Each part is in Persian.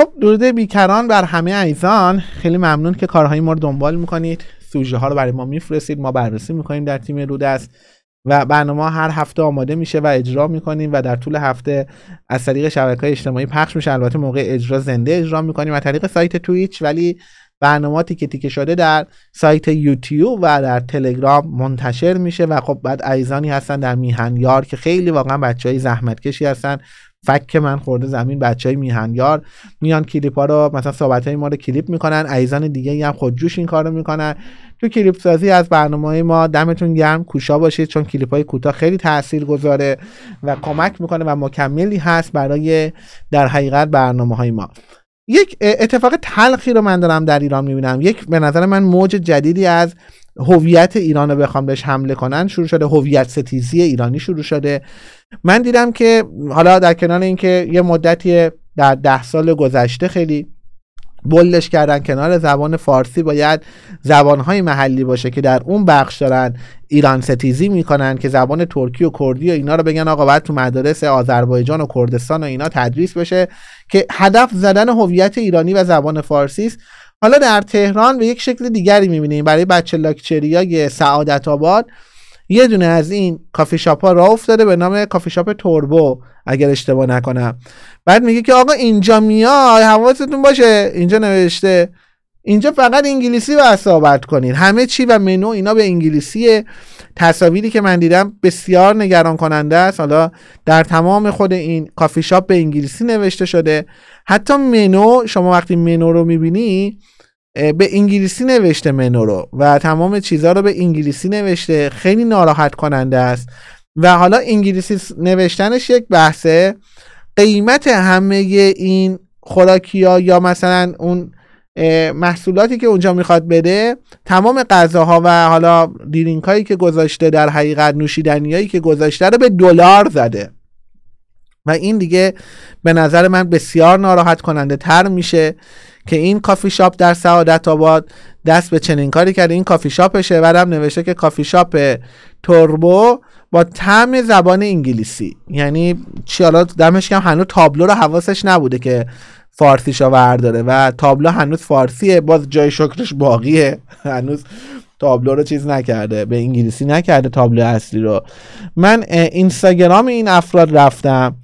خب درود بیکران بر همه عیزان خیلی ممنون که کارهای ما رو دنبال میکنید سوژه ها رو برای ما میفرستید ما بررسی میکنیم در تیم رودست و برنامه هر هفته آماده میشه و اجرا میکنیم و در طول هفته از طریق شبکه های اجتماعی پخش میشه البته موقع اجرا زنده اجرا میکنیم و طریق سایت تویچ ولی برنامه تیکه تیکه شده در سایت یوتیوب و در تلگرام منتشر میشه و خب بعد عیزانی هستن در میهن یار که خیلی واقعا بچه های زحمت کشی هستن فک من خورده زمین بچه های یار، میان کلیپ ها رو مثلا صحبت های ما رو کلیپ میکنن عیزان دیگه هم خودجوش این کار رو میکنن تو کلیپ سازی از برنامه های ما دمتون گرم کوشا باشید چون کلیپ های کوتاه خیلی تاثیر گذاره و کمک میکنه و مکملی هست برای در حقیقت برنامه های ما یک اتفاق تلخی رو من دارم در ایران میبینم یک به نظر من موج جدیدی از هویت ایران رو بخوام بهش حمله کنن شروع شده هویت ستیزی ایرانی شروع شده من دیدم که حالا در کنار اینکه یه مدتی در ده سال گذشته خیلی بلش کردن کنار زبان فارسی باید زبانهای محلی باشه که در اون بخش دارن ایران ستیزی میکنن که زبان ترکی و کردی و اینا رو بگن آقا باید تو مدارس آذربایجان و کردستان و اینا تدریس بشه که هدف زدن هویت ایرانی و زبان فارسی است حالا در تهران به یک شکل دیگری میبینیم برای بچه های سعادت آباد یه دونه از این کافی شاپ ها را افتاده به نام کافی شاپ توربو اگر اشتباه نکنم بعد میگه که آقا اینجا میای حواستون باشه اینجا نوشته اینجا فقط انگلیسی و صحبت کنید همه چی و منو اینا به انگلیسی تصاویری که من دیدم بسیار نگران کننده است حالا در تمام خود این کافی شاپ به انگلیسی نوشته شده حتی منو شما وقتی منو رو میبینی به انگلیسی نوشته منو رو و تمام چیزها رو به انگلیسی نوشته خیلی ناراحت کننده است و حالا انگلیسی نوشتنش یک بحثه قیمت همه این خوراکی ها یا مثلا اون محصولاتی که اونجا میخواد بده تمام غذاها و حالا دیرینک هایی که گذاشته در حقیقت هایی که گذاشته رو به دلار زده و این دیگه به نظر من بسیار ناراحت کننده تر میشه که این کافی شاپ در سعادت آباد دست به چنین کاری کرده این کافی شاپشه برم نوشته که کافی شاپ توربو با طعم زبان انگلیسی یعنی چی حالا هنوز تابلو رو حواسش نبوده که فارسیشا ورداره و تابلو هنوز فارسیه باز جای شکرش باقیه هنوز تابلو رو چیز نکرده به انگلیسی نکرده تابلو اصلی رو من اینستاگرام این افراد رفتم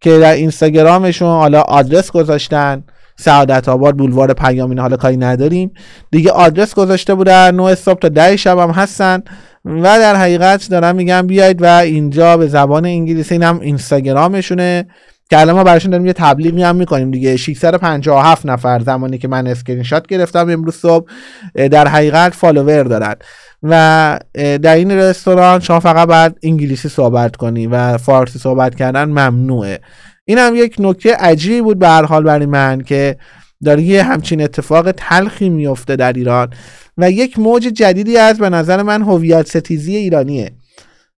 که در اینستاگرامشون حالا آدرس گذاشتن سعادت آباد بولوار پیام این حالا کاری نداریم دیگه آدرس گذاشته بودن 9 صبح تا ده شب هم هستن و در حقیقت دارم میگم بیاید و اینجا به زبان انگلیسی هم اینستاگرامشونه که الان ما براشون داریم یه تبلیغی هم میکنیم دیگه 657 نفر زمانی که من اسکرین شات گرفتم امروز صبح در حقیقت فالوور دارن و در این رستوران شما فقط باید انگلیسی صحبت کنی و فارسی صحبت کردن ممنوعه این هم یک نکته عجیبی بود به هر حال برای من که داره یه همچین اتفاق تلخی میفته در ایران و یک موج جدیدی از به نظر من هویت ستیزی ایرانیه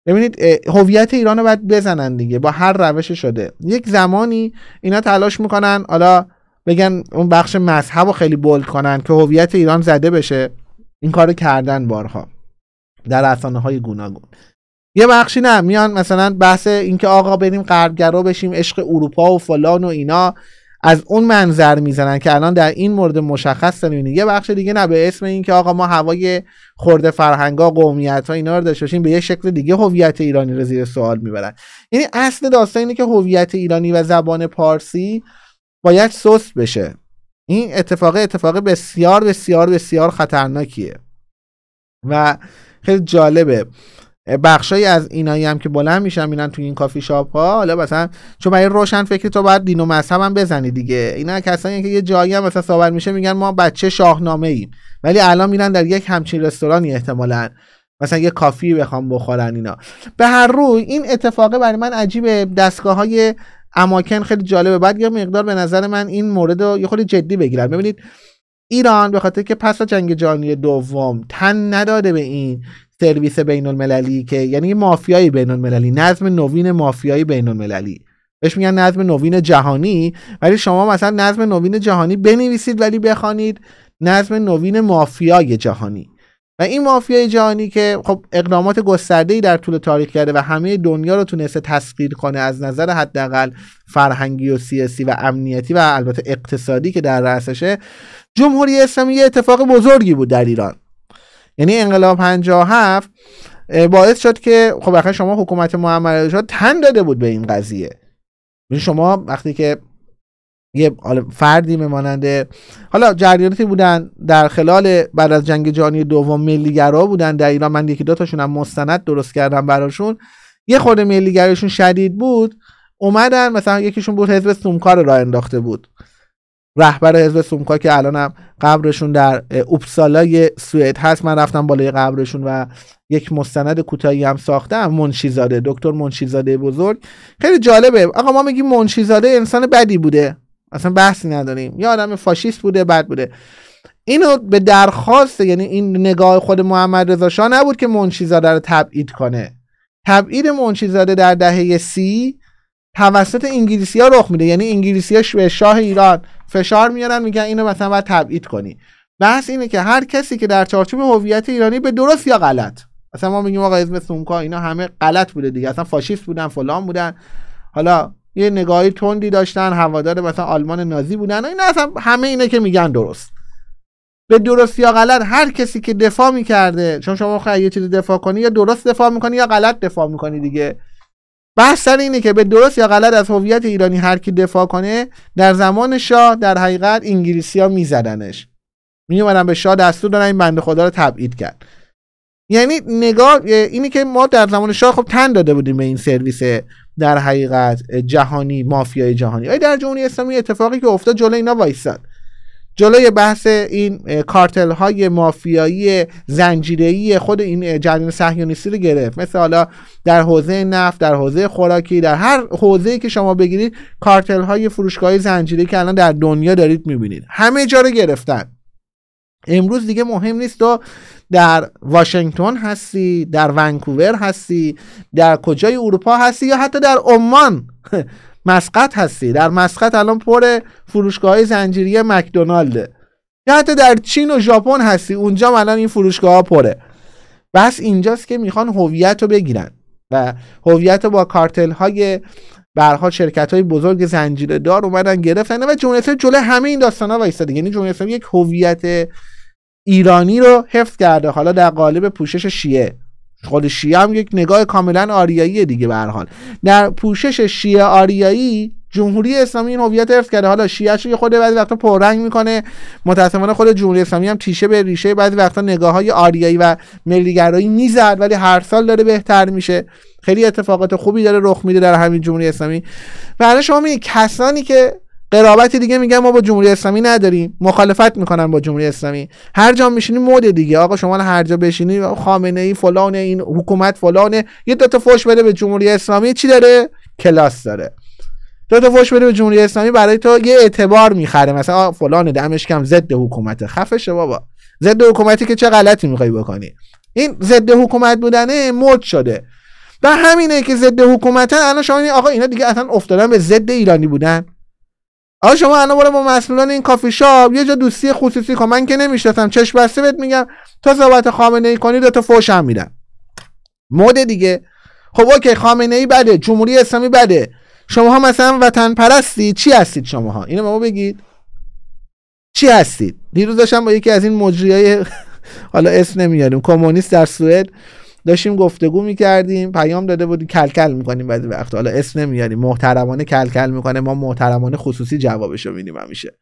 ببینید هویت ایران رو باید بزنن دیگه با هر روش شده یک زمانی اینا تلاش میکنن حالا بگن اون بخش مذهب رو خیلی بولد کنن که هویت ایران زده بشه این کارو کردن بارها در رسانه های گوناگون یه بخشی نه میان مثلا بحث اینکه آقا بریم غربگرا بشیم عشق اروپا و فلان و اینا از اون منظر میزنن که الان در این مورد مشخص داریم یعنی یه بخش دیگه نه به اسم اینکه آقا ما هوای خورده فرهنگا قومیت ها اینا رو داشته باشیم به یه شکل دیگه هویت ایرانی رو زیر سوال میبرن یعنی اصل داستان اینه که هویت ایرانی و زبان پارسی باید سست بشه این اتفاق اتفاق بسیار بسیار بسیار خطرناکیه و خیلی جالبه بخشای از اینایی هم که بلند میشن میرن تو این کافی شاپ ها حالا مثلا چون برای روشن فکری تو باید دین و مذهب هم بزنی دیگه اینا کسایی که یه جایی هم مثلا صحبت میشه میگن ما بچه شاهنامه ایم ولی الان میرن در یک همچین رستورانی احتمالا مثلا یه کافی بخوام بخورن اینا به هر روی این اتفاقه برای من عجیبه دستگاه های اماکن خیلی جالبه بعد یه مقدار به نظر من این مورد رو یه خیلی جدی بگیرن ببینید ایران به خاطر که پس جنگ جهانی دوم تن نداده به این سرویس بین المللی که یعنی مافیای بین المللی نظم نوین مافیای بین المللی بهش میگن نظم نوین جهانی ولی شما مثلا نظم نوین جهانی بنویسید ولی بخوانید نظم نوین مافیای جهانی و این مافیای جهانی که خب اقدامات گسترده‌ای در طول تاریخ کرده و همه دنیا رو تونسته تسخیر کنه از نظر حداقل فرهنگی و سیاسی و امنیتی و البته اقتصادی که در رأسشه جمهوری اسلامی یه اتفاق بزرگی بود در ایران یعنی انقلاب 57 باعث شد که خب آخر شما حکومت محمد رضا تن داده بود به این قضیه یعنی شما وقتی که یه فردی مماننده حالا جریاناتی بودن در خلال بعد از جنگ جهانی دوم ملیگرا بودن در ایران من یکی دو تاشون هم مستند درست کردم براشون یه خود ملیگرایشون شدید بود اومدن مثلا یکیشون بود حزب سومکار را انداخته بود رهبر حزب سومکا که الانم قبرشون در اوپسالای سوئد هست من رفتم بالای قبرشون و یک مستند کوتاهی هم ساختم منشیزاده دکتر منشیزاده بزرگ خیلی جالبه آقا ما میگیم منشیزاده انسان بدی بوده اصلا بحثی نداریم یا آدم فاشیست بوده بد بوده اینو به درخواست یعنی این نگاه خود محمد رضا شاه نبود که منشیزاده رو تبعید کنه تبعید منشیزاده در دهه سی توسط انگلیسی رخ میده یعنی انگلیسی ها به شاه ایران فشار میارن میگن اینو مثلا باید تبعید کنی بحث اینه که هر کسی که در چارچوب هویت ایرانی به درست یا غلط مثلا ما میگیم آقا اسم سونکا اینا همه غلط بوده دیگه اصلا فاشیست بودن فلان بودن حالا یه نگاهی تندی داشتن هوادار مثلا آلمان نازی بودن اینا اصلا همه اینه که میگن درست به درست یا غلط هر کسی که دفاع میکرده چون شما خواهی یه چیزی دفاع کنی یا درست دفاع میکنی یا غلط دفاع میکنی دیگه بحث سر اینه که به درست یا غلط از هویت ایرانی هر کی دفاع کنه در زمان شاه در حقیقت انگلیسی ها میزدنش میومدن به شاه دستور دادن این بنده خدا رو تبعید کرد یعنی نگاه اینی که ما در زمان شاه خب تن داده بودیم به این سرویس در حقیقت جهانی مافیای جهانی آیا در جمهوری اسلامی اتفاقی که افتاد جلوی اینا وایستاد جلوی بحث این کارتل های مافیایی زنجیره‌ای خود این جریان صهیونیستی رو گرفت مثل حالا در حوزه نفت در حوزه خوراکی در هر حوزه‌ای که شما بگیرید کارتل های فروشگاه که الان در دنیا دارید می‌بینید همه جا رو گرفتن امروز دیگه مهم نیست تو در واشنگتن هستی در ونکوور هستی در کجای اروپا هستی یا حتی در عمان مسقط هستی در مسقط الان پر فروشگاه زنجیری مکدونالده یا حتی در چین و ژاپن هستی اونجا الان این فروشگاه ها پره بس اینجاست که میخوان هویت رو بگیرن و هویت رو با کارتل های برها شرکت های بزرگ زنجیره دار اومدن گرفتن و جمهوری اسلامی همه این داستان ها وایستاده یعنی جمهوری یک هویت ایرانی رو حفظ کرده حالا در قالب پوشش شیعه خود شیعه هم یک نگاه کاملا آریایی دیگه به حال در پوشش شیعه آریایی جمهوری اسلامی این هویت حفظ کرده حالا شیعه یه خود بعضی وقتا پررنگ میکنه متاسفانه خود جمهوری اسلامی هم تیشه به ریشه بعضی وقتا نگاه های آریایی و ملیگرایی میزد ولی هر سال داره بهتر میشه خیلی اتفاقات خوبی داره رخ میده در همین جمهوری اسلامی و شما کسانی که قرابت دیگه میگن ما با جمهوری اسلامی نداریم مخالفت میکنن با جمهوری اسلامی هر جا میشینی مود دیگه آقا شما هر جا بشینی خامنه ای فلان این حکومت فلانه یه دو تا فوش بده به جمهوری اسلامی چی داره کلاس داره دو تا فوش بده به جمهوری اسلامی برای تو یه اعتبار میخره مثلا فلان دمش کم ضد حکومت خفش بابا ضد حکومتی که چه غلطی میخوای بکنی این ضد حکومت بودنه مد شده و همینه که ضد حکومتن الان شما آقا اینا دیگه اصلا افتادن به ضد ایرانی بودن آقا شما الان برو با مسئولان این کافی شاپ یه جا دوستی خصوصی کن من که نمیشناسم چشم بسته بهت میگم تا صحبت خامنه ای کنی دو تا فوشم میدم مود دیگه خب اوکی خامنه ای بده جمهوری اسلامی بده ها مثلا وطن پرستی چی هستید شما ها اینو به ما بگید چی هستید دیروز داشتم با یکی از این مجریای حالا اسم نمیاریم کمونیست در سوئد داشتیم گفتگو میکردیم پیام داده بودی کلکل میکنیم بعضی وقت حالا اسم نمیاریم محترمانه کلکل میکنه ما محترمانه خصوصی جوابشو میدیم همیشه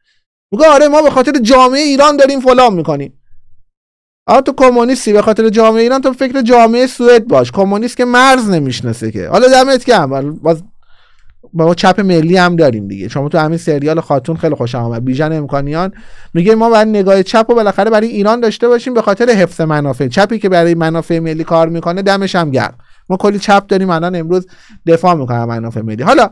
میگه آره ما به خاطر جامعه ایران داریم فلان میکنیم آ تو کمونیستی به خاطر جامعه ایران تو فکر جامعه سوئد باش کمونیست که مرز نمیشناسه که حالا دمت گرم باز ما چپ ملی هم داریم دیگه شما تو همین سریال خاتون خیلی خوش آمد بیژن امکانیان میگه ما باید نگاه چپ و بالاخره برای ایران داشته باشیم به خاطر حفظ منافع چپی که برای منافع ملی کار میکنه دمش هم گرم ما کلی چپ داریم الان امروز دفاع میکنه منافع ملی حالا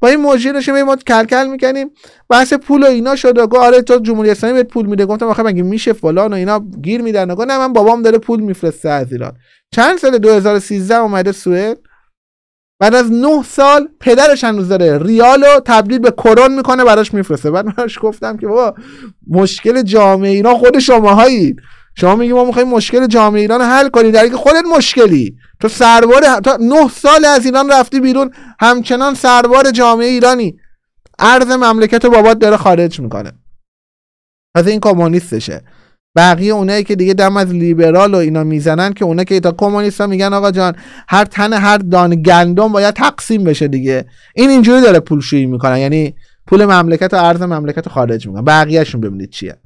با این رو ما کلکل میکنیم بحث پول و اینا شد و آره تو جمهوری اسلامی بهت پول میده گفتم آخه مگه میشه فلان و اینا گیر میدن گفت نه من بابام داره پول میفرسته از ایران چند سال 2013 اومده سوئد بعد از نه سال پدرش هنوز داره رو تبدیل به کرون میکنه براش میفرسته بعد منش گفتم که بابا مشکل جامعه ایران خود شماهایی شما میگی ما میخوایم مشکل جامعه ایران حل کنیم در که خودت مشکلی تو سربار تا نه سال از ایران رفتی بیرون همچنان سربار جامعه ایرانی ارز مملکت بابات داره خارج میکنه از این کمونیستشه بقیه اونایی که دیگه دم از لیبرال و اینا میزنن که اونا که تا کمونیست ها میگن آقا جان هر تن هر دان گندم باید تقسیم بشه دیگه این اینجوری داره پولشویی میکنن یعنی پول مملکت و ارز مملکت خارج میکنن بقیهشون ببینید چیه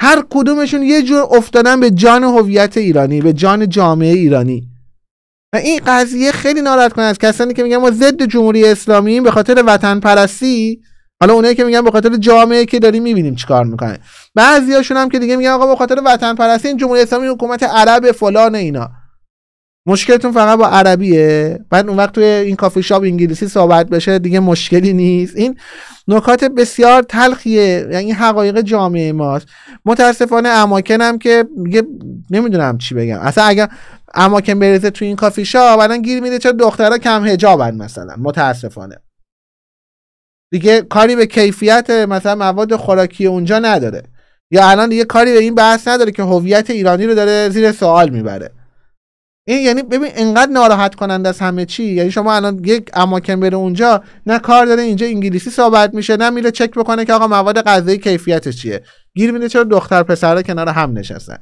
هر کدومشون یه جور افتادن به جان هویت ایرانی به جان جامعه ایرانی و این قضیه خیلی ناراحت کننده از کسانی که میگن ما ضد جمهوری اسلامی به خاطر وطن پرستی حالا اونایی که میگن به خاطر جامعه که داریم میبینیم چیکار میکنه بعضیاشون هم که دیگه میگن آقا به خاطر وطن پرستی این جمهوری اسلامی حکومت عرب فلان اینا مشکلتون فقط با عربیه بعد اون وقت توی این کافی شاپ انگلیسی صحبت بشه دیگه مشکلی نیست این نکات بسیار تلخیه یعنی حقایق جامعه ماست متاسفانه اماکنم که میگه نمیدونم چی بگم اصلا اگر اماکن بریزه توی این کافی شاپ الان گیر میده چه دخترها کم حجابن مثلا متاسفانه دیگه کاری به کیفیت مثلا مواد خوراکی اونجا نداره یا الان دیگه کاری به این بحث نداره که هویت ایرانی رو داره زیر سوال میبره این یعنی ببین انقدر ناراحت کننده از همه چی یعنی شما الان یک اماکن بره اونجا نه کار داره اینجا انگلیسی صحبت میشه نه میره چک بکنه که آقا مواد غذایی کیفیتش چیه گیر میده چرا دختر پسرها کنار هم نشستن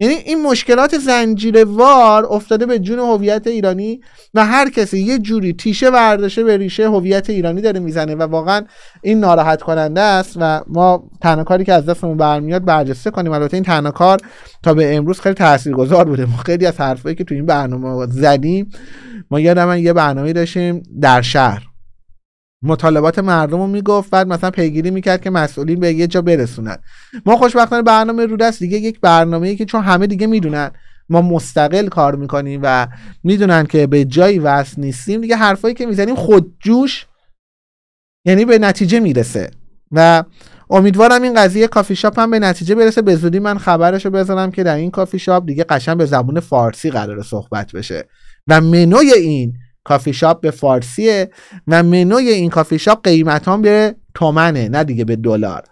یعنی این مشکلات زنجیره وار افتاده به جون هویت ایرانی و هر کسی یه جوری تیشه ورداشه به ریشه هویت ایرانی داره میزنه و واقعا این ناراحت کننده است و ما تنها کاری که از دستمون برمیاد برجسته کنیم البته این تنها کار تا به امروز خیلی تاثیرگذار بوده ما خیلی از حرفایی که تو این برنامه زدیم ما یادم یه برنامه داشتیم در شهر مطالبات مردم رو میگفت بعد مثلا پیگیری میکرد که مسئولین به یه جا برسونن ما خوشبختانه برنامه رو دست دیگه یک برنامه ای که چون همه دیگه میدونن ما مستقل کار میکنیم و میدونن که به جایی وصل نیستیم دیگه حرفایی که میزنیم خودجوش یعنی به نتیجه میرسه و امیدوارم این قضیه کافی شاپ هم به نتیجه برسه به زودی من خبرشو بزنم که در این کافی شاپ دیگه قشن به زبون فارسی قرار صحبت بشه و منوی این کافی شاپ به فارسیه و منوی این کافی شاپ قیمت هم به تومنه نه دیگه به دلار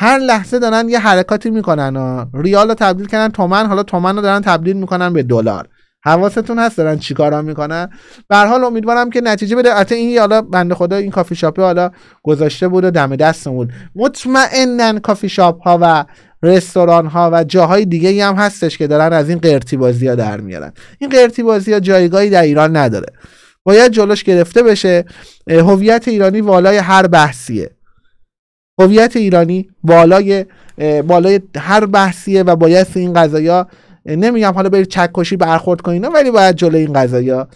هر لحظه دارن یه حرکاتی میکنن و ریال رو تبدیل کردن تومن حالا تومن رو دارن تبدیل میکنن به دلار حواستون هست دارن چیکارا میکنن به حال امیدوارم که نتیجه بده البته این حالا بنده خدا این کافی شاپ حالا گذاشته بود و دم دستمون بود مطمئنا کافی شاپ ها و رستوران ها و جاهای دیگه هم هستش که دارن از این قرتی بازی ها در میارن این قرتی بازی ها جایگاهی در ایران نداره باید جلوش گرفته بشه هویت ایرانی والای هر بحثیه هویت ایرانی والای بالای هر بحثیه و باید این قضایا نمیگم حالا برید چکشی برخورد کنین ولی باید جلو این قضایا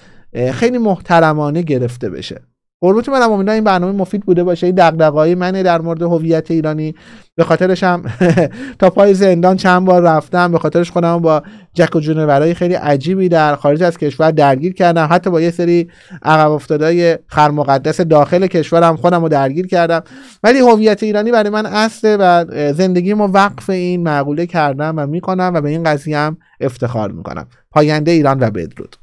خیلی محترمانه گرفته بشه قربونت من امیدوارم این برنامه مفید بوده باشه این دغدغه‌های منه در مورد هویت ایرانی به خاطرش هم تا پای زندان چند بار رفتم به خاطرش خودم با جک و جونورای خیلی عجیبی در خارج از کشور درگیر کردم حتی با یه سری عقب افتادای خرمقدس داخل کشورم خودم رو درگیر کردم ولی هویت ایرانی برای من اصله و زندگی ما وقف این معقوله کردم و میکنم و به این قضیه هم افتخار میکنم پاینده ایران و بدرود